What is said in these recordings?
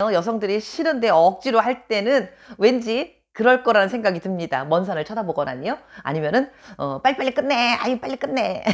여성들이 싫은데 억지로 할 때는 왠지 그럴 거라는 생각이 듭니다. 먼 산을 쳐다보거나요. 아니면은 어, 빨리빨리 끝내. 아유 빨리 끝내.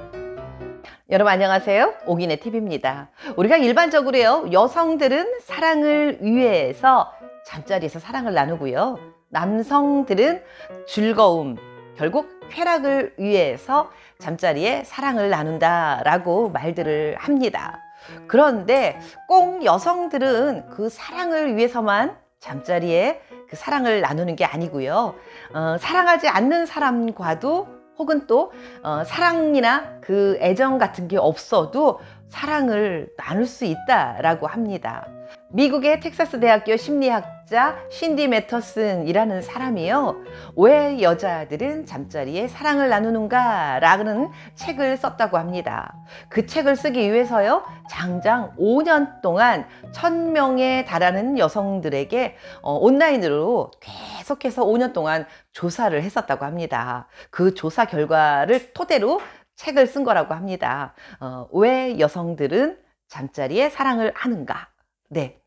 여러분 안녕하세요. 오기의팁입니다 우리가 일반적으로요. 여성들은 사랑을 위해서 잠자리에서 사랑을 나누고요. 남성들은 즐거움, 결국 쾌락을 위해서 잠자리에 사랑을 나눈다라고 말들을 합니다. 음. 그런데 꼭 여성들은 그 사랑을 위해서만 잠자리에 그 사랑을 나누는 게 아니고요. 어, 사랑하지 않는 사람과도 혹은 또 어, 사랑이나 그 애정 같은 게 없어도 사랑을 나눌 수 있다라고 합니다. 미국의 텍사스 대학교 심리학자 신디 메터슨이라는 사람이요. 왜 여자들은 잠자리에 사랑을 나누는가? 라는 책을 썼다고 합니다. 그 책을 쓰기 위해서요. 장장 5년 동안 1000명에 달하는 여성들에게 어, 온라인으로 계속해서 5년 동안 조사를 했었다고 합니다. 그 조사 결과를 토대로 책을 쓴 거라고 합니다. 어, 왜 여성들은 잠자리에 사랑을 하는가? 네.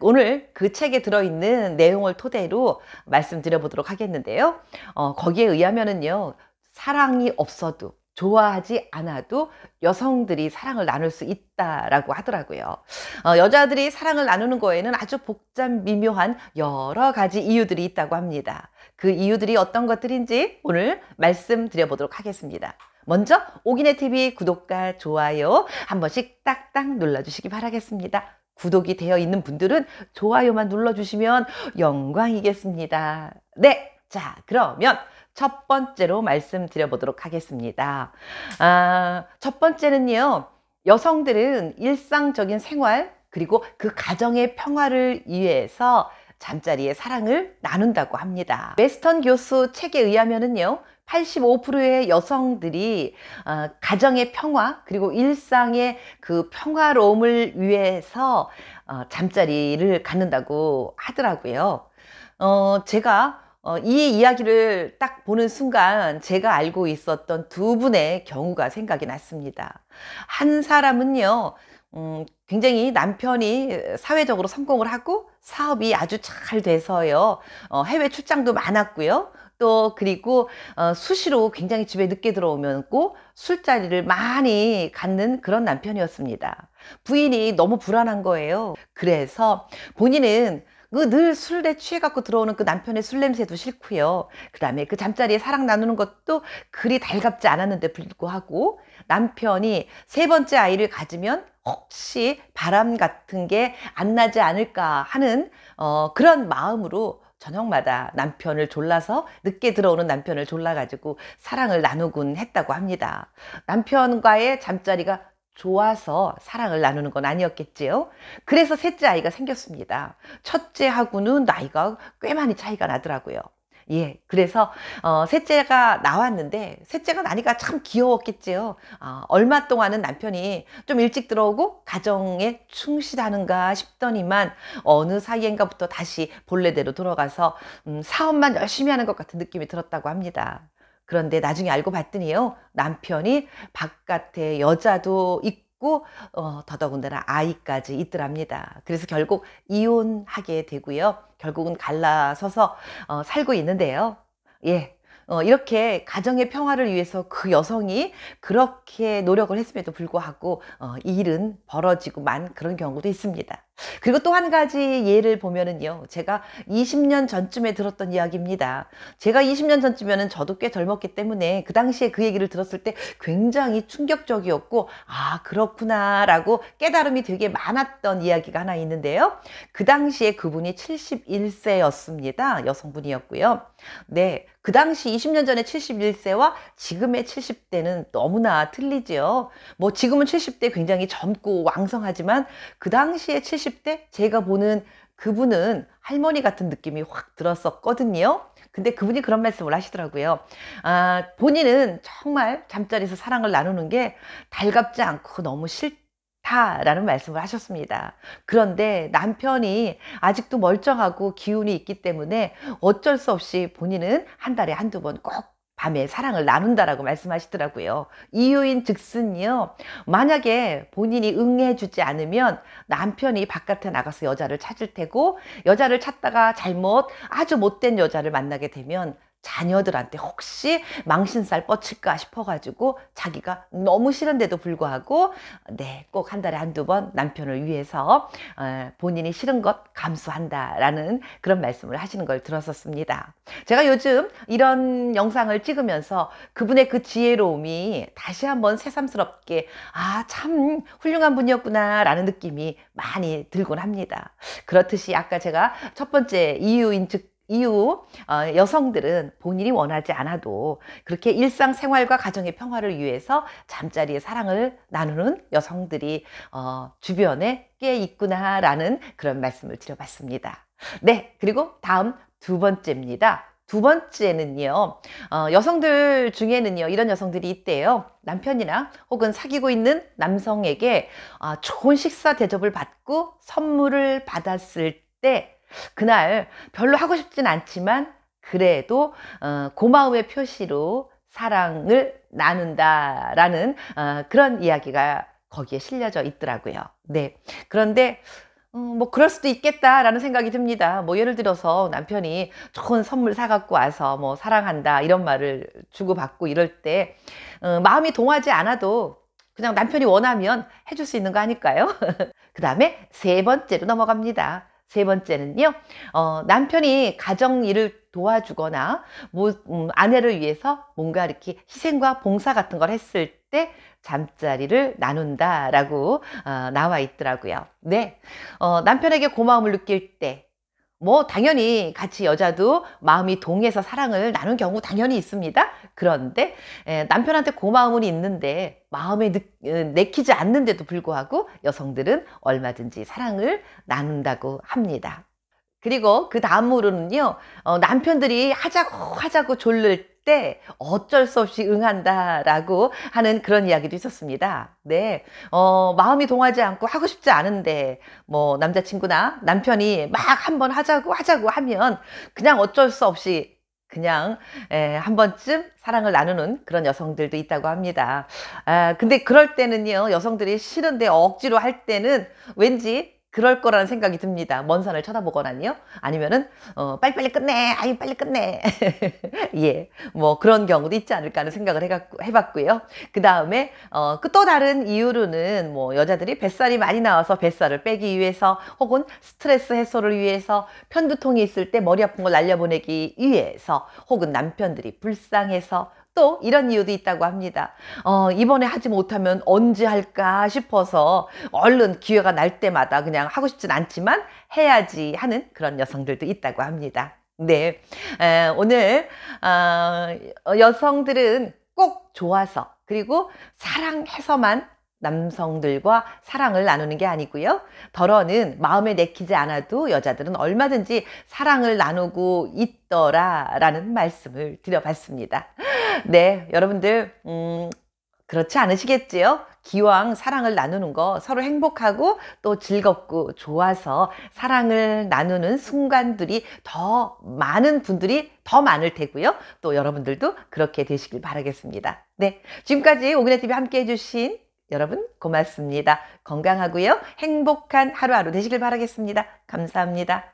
오늘 그 책에 들어있는 내용을 토대로 말씀드려보도록 하겠는데요. 어, 거기에 의하면은요, 사랑이 없어도, 좋아하지 않아도 여성들이 사랑을 나눌 수 있다라고 하더라고요. 어, 여자들이 사랑을 나누는 거에는 아주 복잡 미묘한 여러 가지 이유들이 있다고 합니다. 그 이유들이 어떤 것들인지 오늘 말씀드려보도록 하겠습니다. 먼저 오기네 TV 구독과 좋아요 한 번씩 딱딱 눌러주시기 바라겠습니다. 구독이 되어 있는 분들은 좋아요만 눌러주시면 영광이겠습니다. 네, 자 그러면 첫 번째로 말씀드려보도록 하겠습니다. 아, 첫 번째는요. 여성들은 일상적인 생활 그리고 그 가정의 평화를 위해서 잠자리에 사랑을 나눈다고 합니다. 웨스턴 교수 책에 의하면은요. 85%의 여성들이 어, 가정의 평화 그리고 일상의 그 평화로움을 위해서 어, 잠자리를 갖는다고 하더라고요. 어, 제가 어, 이 이야기를 딱 보는 순간 제가 알고 있었던 두 분의 경우가 생각이 났습니다. 한 사람은요, 음, 굉장히 남편이 사회적으로 성공을 하고 사업이 아주 잘 돼서요. 어, 해외 출장도 많았고요. 또 그리고 어, 수시로 굉장히 집에 늦게 들어오면 꼭 술자리를 많이 갖는 그런 남편이었습니다. 부인이 너무 불안한 거예요. 그래서 본인은 그 늘 술에 취해갖고 들어오는 그 남편의 술 냄새도 싫고요. 그 다음에 그 잠자리에 사랑 나누는 것도 그리 달갑지 않았는데 불구하고 남편이 세 번째 아이를 가지면 혹시 바람 같은 게 안 나지 않을까 하는 어, 그런 마음으로 저녁마다 남편을 졸라서 늦게 들어오는 남편을 졸라가지고 사랑을 나누곤 했다고 합니다. 남편과의 잠자리가 좋아서 사랑을 나누는 건 아니었겠지요. 그래서 셋째 아이가 생겼습니다. 첫째하고는 나이가 꽤 많이 차이가 나더라고요. 예, 그래서 어, 셋째가 나왔는데 셋째가 나니까 참 귀여웠겠지요. 어, 얼마 동안은 남편이 좀 일찍 들어오고 가정에 충실하는가 싶더니만 어느 사이엔가부터 다시 본래대로 돌아가서 음, 사업만 열심히 하는 것 같은 느낌이 들었다고 합니다. 그런데 나중에 알고 봤더니요 남편이 바깥에 여자도 있고 있고 어, 더더군다나 아이까지 있더랍니다. 그래서 결국 이혼하게 되고요. 결국은 갈라서서 어, 살고 있는데요. 예. 어, 이렇게 가정의 평화를 위해서 그 여성이 그렇게 노력을 했음에도 불구하고 어, 이 일은 벌어지고만 그런 경우도 있습니다. 그리고 또 한 가지 예를 보면은요. 제가 20년 전쯤에 들었던 이야기입니다. 제가 20년 전쯤에는 저도 꽤 젊었기 때문에 그 당시에 그 얘기를 들었을 때 굉장히 충격적이었고 아 그렇구나라고 깨달음이 되게 많았던 이야기가 하나 있는데요. 그 당시에 그분이 71세였습니다. 여성분이었고요. 네, 그 당시 20년 전에 71세와 지금의 70대는 너무나 틀리지요. 뭐 지금은 70대 굉장히 젊고 왕성하지만 그 당시에 70대 제가 보는 그분은 할머니 같은 느낌이 확 들었었거든요. 근데 그분이 그런 말씀을 하시더라고요. 아, 본인은 정말 잠자리에서 사랑을 나누는 게 달갑지 않고 너무 싫다. 좋다라는 말씀을 하셨습니다. 그런데 남편이 아직도 멀쩡하고 기운이 있기 때문에 어쩔 수 없이 본인은 한 달에 한두 번 꼭 밤에 사랑을 나눈다라고 말씀하시더라고요. 이유인 즉슨요. 만약에 본인이 응해주지 않으면 남편이 바깥에 나가서 여자를 찾을 테고 여자를 찾다가 잘못 아주 못된 여자를 만나게 되면 자녀들한테 혹시 망신살 뻗칠까 싶어가지고 자기가 너무 싫은데도 불구하고 네꼭 한 달에 한두 번 남편을 위해서 어, 본인이 싫은 것 감수한다라는 그런 말씀을 하시는 걸 들었었습니다. 제가 요즘 이런 영상을 찍으면서 그분의 그 지혜로움이 다시 한번 새삼스럽게 아 참 훌륭한 분이었구나라는 느낌이 많이 들곤 합니다. 그렇듯이 아까 제가 첫 번째 이유인 즉 이후 어, 여성들은 본인이 원하지 않아도 그렇게 일상생활과 가정의 평화를 위해서 잠자리에 사랑을 나누는 여성들이 어, 주변에 꽤 있구나라는 그런 말씀을 드려봤습니다. 네, 그리고 다음 두 번째입니다. 두 번째는요, 어, 여성들 중에는요, 이런 여성들이 있대요. 남편이나 혹은 사귀고 있는 남성에게 좋은 식사 대접을 받고 선물을 받았을 때 그날 별로 하고 싶진 않지만 그래도 어, 고마움의 표시로 사랑을 나눈다라는 어, 그런 이야기가 거기에 실려져 있더라고요. 네. 그런데 음, 뭐 그럴 수도 있겠다라는 생각이 듭니다. 뭐 예를 들어서 남편이 좋은 선물 사갖고 와서 뭐 사랑한다 이런 말을 주고받고 이럴 때 어, 마음이 동하지 않아도 그냥 남편이 원하면 해줄 수 있는 거 아닐까요? 그 다음에 세 번째로 넘어갑니다. 세 번째는요, 어, 남편이 가정 일을 도와주거나 뭐, 음, 아내를 위해서 뭔가 이렇게 희생과 봉사 같은 걸 했을 때 잠자리를 나눈다라고 어, 나와 있더라고요. 네, 어, 남편에게 고마움을 느낄 때뭐 당연히 같이 여자도 마음이 동해서 사랑을 나눈 경우 당연히 있습니다. 그런데 예, 남편한테 고마움은 있는데 마음에 어, 내키지 않는데도 불구하고 여성들은 얼마든지 사랑을 나눈다고 합니다. 그리고 그 다음으로는요 어, 남편들이 하자고 하자고 졸릴 때 어쩔 수 없이 응한다라고 하는 그런 이야기도 있었습니다. 네. 어, 마음이 동하지 않고 하고 싶지 않은데 뭐 남자친구나 남편이 막 한번 하자고 하자고 하면 그냥 어쩔 수 없이 그냥 에, 한 번쯤 사랑을 나누는 그런 여성들도 있다고 합니다. 아, 근데 그럴 때는요, 여성들이 싫은데 억지로 할 때는 왠지 그럴 거라는 생각이 듭니다. 먼 산을 쳐다보거나요. 아니면은 어, 빨리빨리 끝내. 아유 빨리 끝내. 예, 뭐 그런 경우도 있지 않을까 하는 생각을 해갖고, 해봤고요. 어, 그 다음에 어, 그또 다른 이유로는 뭐 여자들이 뱃살이 많이 나와서 뱃살을 빼기 위해서 혹은 스트레스 해소를 위해서 편두통이 있을 때 머리 아픈 걸 날려보내기 위해서 혹은 남편들이 불쌍해서 또 이런 이유도 있다고 합니다. 어, 이번에 하지 못하면 언제 할까 싶어서 얼른 기회가 날 때마다 그냥 하고 싶진 않지만 해야지 하는 그런 여성들도 있다고 합니다. 네. 에, 오늘 어, 여성들은 꼭 좋아서 그리고 사랑해서만 남성들과 사랑을 나누는 게 아니고요. 덜어는 마음에 내키지 않아도 여자들은 얼마든지 사랑을 나누고 있더라 라는 말씀을 드려봤습니다. 네, 여러분들, 음, 그렇지 않으시겠지요? 기왕 사랑을 나누는 거 서로 행복하고 또 즐겁고 좋아서 사랑을 나누는 순간들이 더 많은 분들이 더 많을 테고요. 또 여러분들도 그렇게 되시길 바라겠습니다. 네. 지금까지 오그네 TV 함께 해주신 여러분 고맙습니다. 건강하고요. 행복한 하루하루 되시길 바라겠습니다. 감사합니다.